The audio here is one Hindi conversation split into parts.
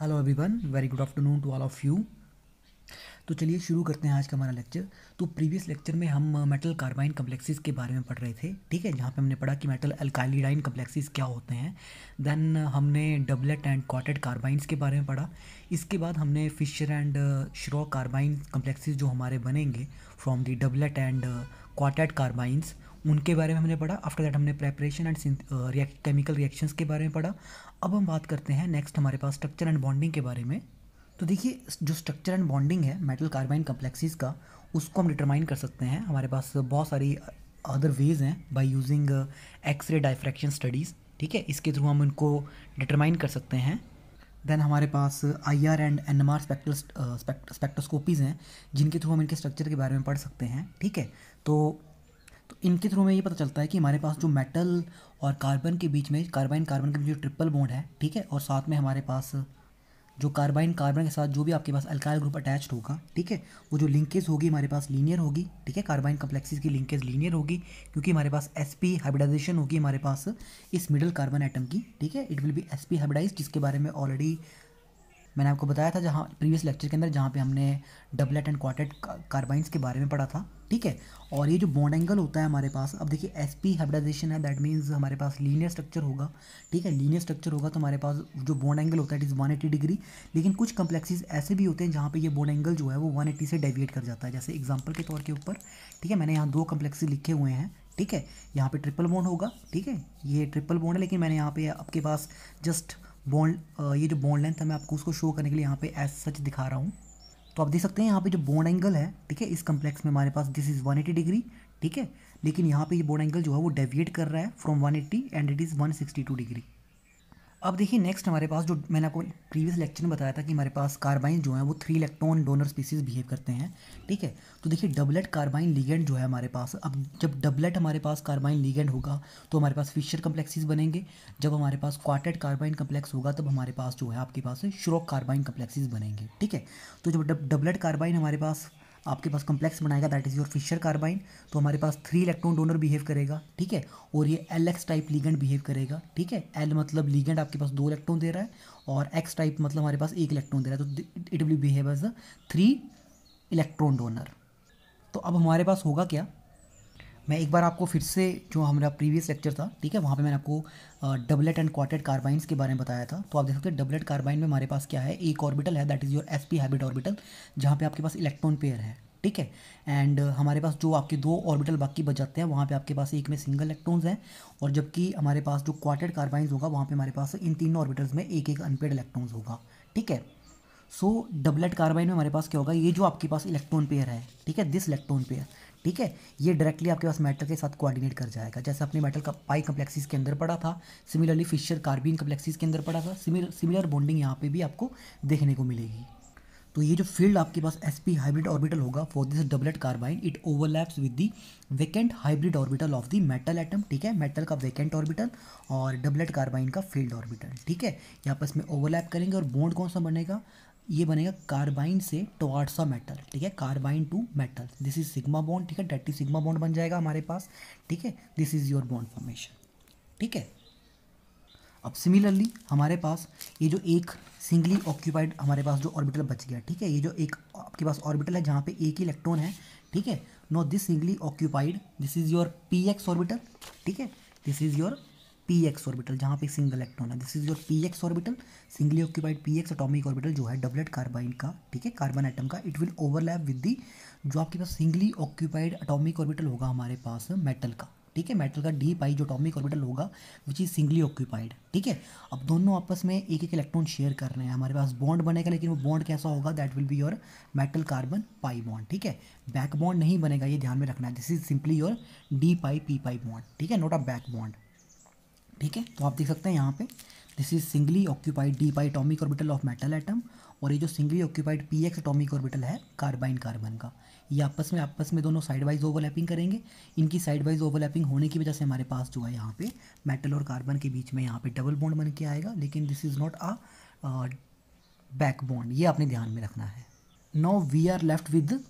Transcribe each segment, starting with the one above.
hello everyone very good afternoon to all of you तो चलिए शुरू करते हैं आज का हमारा लेक्चर तो प्रीवियस लेक्चर में हम मेटल कार्बाइन कम्प्लेक्सेस के बारे में पढ़ रहे थे ठीक है जहाँ पे हमने पढ़ा कि मेटल अल्काइलिडाइन कम्प्लेक्सेस क्या होते हैं देन uh, हमने डबलेट एंड कॉटेड कार्बाइंस के बारे में पढ़ा इसके बाद हमने Fischer and Schrock carbyne complexes जो हमारे बनेंगे from the doublet and quartet carbynes उनके बारे में हमने पढ़ा आफ्टर दैट हमने प्रेपरेशन एंड केमिकल रिएक्शंस के बारे में पढ़ा अब हम बात करते हैं नेक्स्ट हमारे पास स्ट्रक्चर एंड बॉन्डिंग के बारे में तो देखिए जो स्ट्रक्चर एंड बॉन्डिंग है मेटल कार्बाइन कम्प्लेक्सीज का उसको हम डिटरमाइन कर सकते हैं हमारे पास बहुत सारी अदर वेज हैं by using X ray diffraction studies ठीक है इसके थ्रू हम उनको डिटरमाइन कर सकते हैं देन हमारे पास I R and N M R spectroscopies हैं जिनके थ्रू हम इनके स्ट्रक्चर के बारे में पढ़ सकते हैं ठीक है तो तो इनके थ्रू में ये पता चलता है कि हमारे पास जो मेटल और कार्बन के बीच में कार्बाइन कार्बन के बीच जो ट्रिपल बॉन्ड है ठीक है और साथ में हमारे पास जो कार्बाइन कार्बन के साथ जो भी आपके पास अल्काइल ग्रुप अटैच्ड होगा ठीक है वो जो लिंकेज होगी हमारे पास लीनियर होगी ठीक है कार्बाइन कम्प्लेक्सिस की लिंकेज लीनियर होगी क्योंकि हमारे पास एस पी हाइब्रिडाइजेशन होगी हमारे पास इस मिडल कार्बन एटम की ठीक है it will be S P hybridize जिसके बारे में ऑलरेडी मैंने आपको बताया था जहाँ प्रीवियस लेक्चर के अंदर जहाँ पर हमने डबलेट एंड क्वार्टेट कार्बाइंस के बारे में पढ़ा था ठीक है और ये जो बॉन्ड एंगल होता है हमारे पास अब देखिए एस पी हाइब्रिडाइजेशन है दैट मीन्स हमारे पास लीनियर स्ट्रक्चर होगा ठीक है लीनियर स्ट्रक्चर होगा तो हमारे पास जो बॉन्ड एंगल होता है it is one eighty degree लेकिन कुछ कम्प्लेक्सेस ऐसे भी होते हैं जहाँ पे ये बॉन्ड एंगल जो है वो वन एट्टी से डेविएट कर जाता है जैसे एग्जाम्पल के तौर के ऊपर ठीक है मैंने यहाँ दो कम्प्लेक्सी लिखे हुए हैं ठीक है यहाँ पर ट्रिपल बॉन्ड होगा ठीक है ये ट्रिपल बॉन्ड है लेकिन मैंने यहाँ पे आपके पास जस्ट बॉन्ड ये जो बॉन्ड लेंथ है मैं आपको उसको शो करने के लिए यहाँ पे एज सच दिखा रहा हूँ तो आप देख सकते हैं यहाँ पे जो बोन एंगल है ठीक है इस कम्प्लेक्स में हमारे पास दिस इज़ 180 डिग्री ठीक है लेकिन यहाँ पे ये बोन एंगल जो है वो डेविएट कर रहा है from 180 and it is 162 degree अब देखिए नेक्स्ट हमारे पास जो मैंने आपको प्रीवियस लेक्चर में बताया था कि हमारे पास कार्बाइन जो है वो three electron donor species behave करते हैं ठीक है तो देखिए डबलेट कार्बाइन लीगेंड जो है हमारे पास अब जब डबलेट हमारे पास कार्बाइन लीगेंड होगा तो हमारे पास फिशर कम्प्लेक्सेस बनेंगे जब हमारे पास क्वार्टेड कार्बाइन कम्प्लेक्स होगा तब हमारे पास जो है आपके पास श्रोक कार्बाइन कम्प्लेक्सेस बनेंगे ठीक है तो जब डबलेट कार्बाइन हमारे पास आपके पास कॉम्प्लेक्स बनाएगा that is your Fischer carbyne तो हमारे पास थ्री इलेक्ट्रॉन डोनर बिहेव करेगा ठीक है और ये L X type ligand behave करेगा ठीक है एल मतलब लीगेंड आपके पास दो इलेक्ट्रॉन दे रहा है और एक्स टाइप मतलब हमारे पास एक इलेक्ट्रॉन दे रहा है तो it will behave as a three electron donor तो अब हमारे पास होगा क्या मैं एक बार आपको फिर से जो हमारा प्रीवियस लेक्चर था ठीक है वहाँ पे मैंने आपको डबलेट एंड क्वार्टेड कार्बाइंस के बारे में बताया था तो आप देख सकते हैं डबलेट कार्बाइन में हमारे पास क्या है एक ऑर्बिटल है that is your S P hybrid orbital जहाँ पे आपके पास इलेक्ट्रॉन पेयर है ठीक है एंड हमारे पास जो आपके दो ऑर्बिटल बाकी बच जाते हैं वहाँ पर आपके पास एक में सिंगल इलेक्ट्रॉन्स हैं और जबकि हमारे पास जो क्वार्टेड कार्बाइंस होगा वहाँ पर हमारे पास इन तीन ऑर्बिटल्स में एक एक अनपेड इलेक्ट्रॉन्स होगा ठीक है सो डबलेट कार्बाइन में हमारे पास क्या होगा ये जो आपके पास इलेक्ट्रॉन पेयर है ठीक है दिस इलेक्ट्रॉन पेयर ठीक है ये डायरेक्टली आपके पास मेटल के साथ कोऑर्डिनेट कर जाएगा जैसे अपने मेटल का पाई कम्प्लेक्सिस के अंदर पड़ा था सिमिलरली फिशर कार्बिन कम्प्लेक्सिस के अंदर पड़ा था सिमिलर बॉन्डिंग यहाँ पे भी आपको देखने को मिलेगी तो ये जो फील्ड आपके पास एस पी हाइब्रिड ऑर्बिटल होगा for this doublet carbyne it overlaps with the vacant hybrid orbital of the metal atom ठीक है मेटल का वेकेंट ऑर्बिटल और डबलेट कार्बाइन का फील्ड ऑर्बिटल ठीक है यहाँ पर इसमें ओवरलैप करेंगे और बोन्ड कौन सा बनेगा ये बनेगा कार्बाइन से टोआर्ड्स ऑफ मेटल ठीक है carbyne to metal this is sigma bond ठीक है डेटी सिग्मा बॉन्ड बन जाएगा हमारे पास ठीक है this is your bond formation ठीक है अब सिमिलरली हमारे पास ये जो एक सिंगली ऑक्यूपाइड हमारे पास जो ऑर्बिटल बच गया ठीक है ये जो एक आपके पास ऑर्बिटल है जहाँ पे एक ही इलेक्ट्रॉन है ठीक है no this singly occupied this is your P X orbital ठीक है this is your P X orbital जहाँ पे सिंगल इलेक्ट्रॉन है this is your P X orbital singly occupied P X atomic orbital जो है डबलेट कार्बाइन का ठीक है कार्बन आइटम का it will overlap with the जो आपके पास सिंगली ऑक्यूपाइड अटोमिक ऑर्बिटल होगा हमारे पास मेटल का ठीक है मेटल का डी पाई जो अटोमिक ऑर्बिटल होगा विच इज सिंगली ऑक्यूपाइड ठीक है अब दोनों आपस में एक एक इलेक्ट्रॉन शेयर कर रहे हैं हमारे पास बॉन्ड बनेगा लेकिन वो बॉन्ड कैसा होगा that will be your metal carbon pi bond ठीक है बैक बॉन्ड नहीं बनेगा ये ध्यान में रखना है this is simply your D pi P pi bond ठीक है नॉट अ बैक बॉन्ड ठीक है तो आप देख सकते हैं यहाँ पे this is singly occupied D pi atomic orbital of metal atom और ये जो singly occupied P X atomic orbital है कार्बाइन कार्बन का ये आपस में आपस में दोनों साइड वाइज ओवरलैपिंग करेंगे इनकी साइड वाइज ओवरलैपिंग होने की वजह से हमारे पास जो है यहाँ पे मेटल और कार्बन के बीच में यहाँ पे डबल बॉन्ड बन के आएगा लेकिन this is not a back bond ये आपने ध्यान में रखना है now we are left with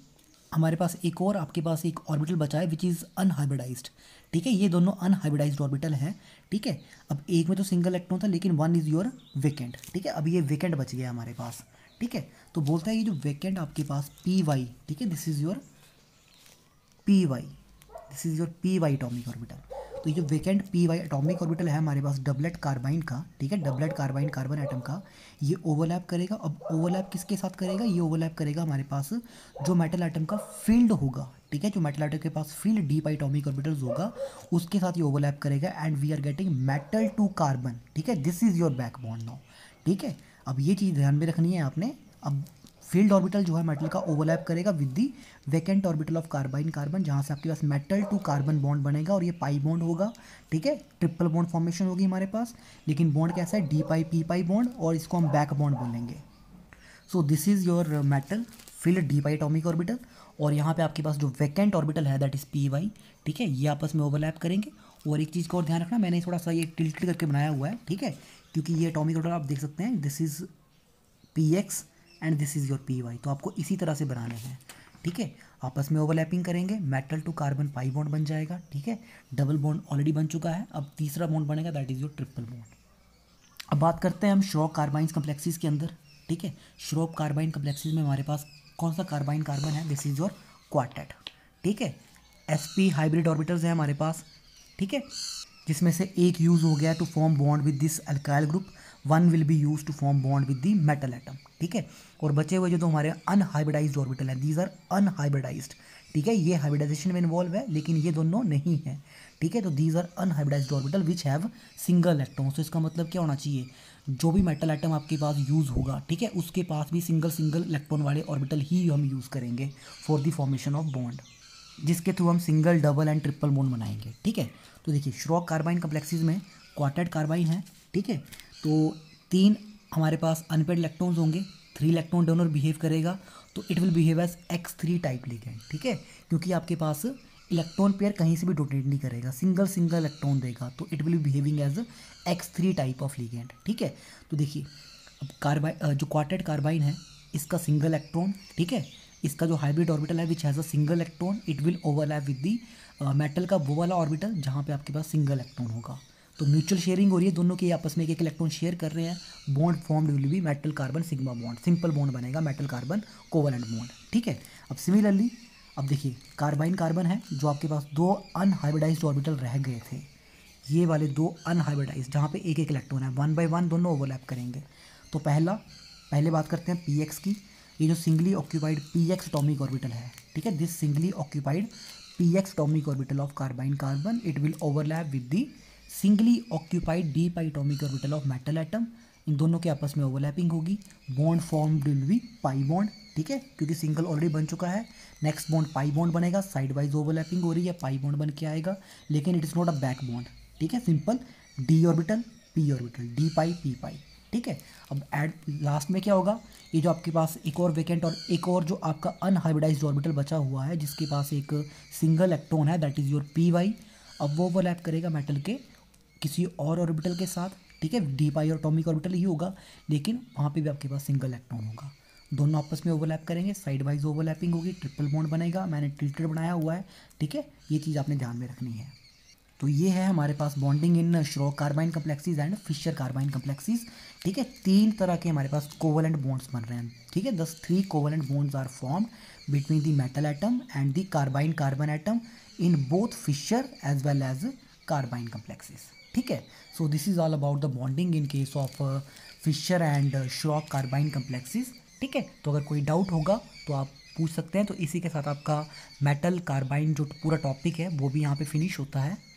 हमारे पास एक और आपके पास एक ऑर्बिटल बचा है विच इज़ अनहाइब्रिडाइज ठीक है ये दोनों अनहाइब्रिडाइज्ड ऑर्बिटल हैं ठीक है अब एक में तो सिंगल इलेक्ट्रॉन था लेकिन वन इज़ योर वेकेंट ठीक है अब ये वेकेंट बच गया हमारे पास ठीक है तो बोलता है ये जो वेकेंट आपके पास पी वाई ठीक है this is your P Y this is your P Y atomic orbital तो ये vacant P Y atomic orbital है हमारे पास डबलेट कार्बाइन का ठीक है डबलेट कार्बाइन कार्बन एटम का ये ओवरलैप करेगा अब ओवरलैप किसके साथ करेगा ये ओवरलैप करेगा हमारे पास जो मेटल आइटम का फील्ड होगा ठीक है जो मेटल आइटम के पास फील्ड डीप आइटॉमिक ऑर्बिटल होगा उसके साथ ये ओवरलैप करेगा and we are getting metal to carbon ठीक है this is your backbone now ठीक है अब ये चीज़ ध्यान में रखनी है आपने अब फील्ड ऑर्बिटल जो है मेटल का ओवरलैप करेगा with the vacant orbital of carbyne carbon जहाँ से आपके पास मेटल टू कार्बन बॉन्ड बनेगा और ये पाई बॉन्ड होगा ठीक है ट्रिपल बॉन्ड फॉर्मेशन होगी हमारे पास लेकिन बॉन्ड कैसा है D pi P pi bond और इसको हम बैक बॉन्ड बोलेंगे so this is your metal filled D pi atomic orbital और यहाँ पे आपके पास जो वैकेंट ऑर्बिटल है दैट इज़ पी वाई ठीक है ये आपस में ओवरलैप करेंगे और एक चीज़ का और ध्यान रखना मैंने थोड़ा सा ये टिल्ट करके बनाया हुआ है ठीक है क्योंकि ये अटोमिक ऑर्बिटल आप देख सकते हैं this is P X and this is your P Y तो आपको इसी तरह से बनाने हैं ठीक है आपस में ओवरलैपिंग करेंगे metal to carbon pi bond बन जाएगा ठीक है डबल बॉन्ड ऑलरेडी बन चुका है अब तीसरा बॉन्ड बनेगा that is your triple bond अब बात करते हैं हम श्रॉप कार्बाइन कम्प्लेक्सिस के अंदर ठीक है श्रॉप कार्बाइन कम्प्लेक्सिस में हमारे पास कौन सा कार्बाइन कार्बन है दिस इज़ योर क्वार्टेट ठीक है एस पी हाइब्रिड ऑर्बिटल्स हैं हमारे पास ठीक है जिसमें से एक यूज़ हो गया to form bond with this alkyl group one will be use to form bond with the metal atom ठीक है और बचे हुए जो तो हमारे अनहाइब्रिडाइज ऑर्बिटल हैं दीज आर अनहाइब्रिडाइज ठीक है ये हाइब्रिडाइजेशन में इन्वॉल्व है लेकिन ये दोनों नहीं है ठीक है तो these are unhybridize orbital which have single electron so इसका मतलब क्या होना चाहिए जो भी मेटल आइटम आपके पास यूज़ होगा ठीक है उसके पास भी सिंगल सिंगल इलेक्ट्रॉन वाले ऑर्बिटल ही हम यूज़ करेंगे for the formation of bond जिसके थ्रू हम single double and triple bond बनाएंगे ठीक है तो देखिए श्रॉक कार्बाइन कम्प्लेक्सीज में क्वार्टेट कार्बाइन है ठीक है तो तीन हमारे पास अनपेड इलेक्ट्रॉन्स होंगे थ्री इलेक्ट्रॉन डोनर बिहेव करेगा तो it will behave as X three type ligand ठीक है क्योंकि आपके पास इलेक्ट्रॉन पेयर कहीं से भी डोनेट नहीं करेगा सिंगल सिंगल इलेक्ट्रॉन देगा तो it will behaving as X three type of ligand ठीक है तो देखिए अब कार्बाइन जो क्वार्टेड कार्बाइन है इसका सिंगल इलेक्ट्रॉन ठीक है इसका जो हाइब्रिड ऑर्बिटल है which has a single electron it will overlap with the metal का वो वाला ऑर्बिटल जहाँ पे आपके पास सिंगल इलेक्ट्रॉन होगा तो म्यूचुअल शेयरिंग हो रही है दोनों के आपस में एक एक इलेक्ट्रॉन शेयर कर रहे हैं bond formed will be metal carbon sigma bond simple bond बनेगा मेटल कार्बन एंड बॉन्ड ठीक है अब सिमिलरली अब देखिए कार्बाइन कार्बन है जो आपके पास दो अनहाइब्रिडाइज ऑर्बिटल रह गए थे ये वाले दो अनहाइब्रिडाइज जहाँ पे एक एक इलेक्ट्रॉन है वन बाई वन दोनों ओवरलैप करेंगे तो पहला पहले बात करते हैं पी की ये जो singly occupied P X atomic orbital है ठीक है this singly occupied P X atomic orbital of carbyne carbon it will overlap with the singly occupied D atomic orbital of metal atom इन दोनों के आपस में ओवरलैपिंग होगी bond form will be pi bond ठीक है क्योंकि सिंगल ऑलरेडी बन चुका है नेक्स्ट बॉन्ड पाई बॉन्ड बनेगा साइड वाइज ओवरलैपिंग हो रही है पाई बॉन्ड बन के आएगा लेकिन it is not a back bond ठीक है simple D orbital P orbital D pi P pi ठीक है अब एड लास्ट में क्या होगा ये जो आपके पास एक और वेकेंट और एक और जो आपका अनहाइब्रिडाइज ऑर्बिटल बचा हुआ है जिसके पास एक सिंगल इलेक्ट्रॉन है that is your P Y अब वो ओवरलैप करेगा मेटल के किसी और ऑर्बिटल के साथ ठीक है डी पाई टॉमिक ऑर्बिटल ही होगा लेकिन वहाँ पे भी आपके पास सिंगल इलेक्ट्रॉन होगा दोनों आपस में ओवरलैप करेंगे साइड वाइज ओवरलैपिंग होगी ट्रिपल बॉन्ड बनेगा मैंने टिल्टेड बनाया हुआ है ठीक है ये चीज़ आपने ध्यान में रखनी है तो ये है हमारे पास bonding in Schrock carbyne complexes and Fischer carbyne complexes ठीक है तीन तरह के हमारे पास कोवलेंट बॉन्ड्स बन रहे हैं ठीक है these three covalent bonds are form between the metal atom and the carbyne carbon atom in both Fischer as well as carbyne complexes ठीक है so this is all about the bonding in case of Fischer and Schrock carbyne complexes ठीक है तो अगर कोई डाउट होगा तो आप पूछ सकते हैं तो इसी के साथ आपका मेटल कार्बाइन जो पूरा टॉपिक है वो भी यहाँ पे फिनिश होता है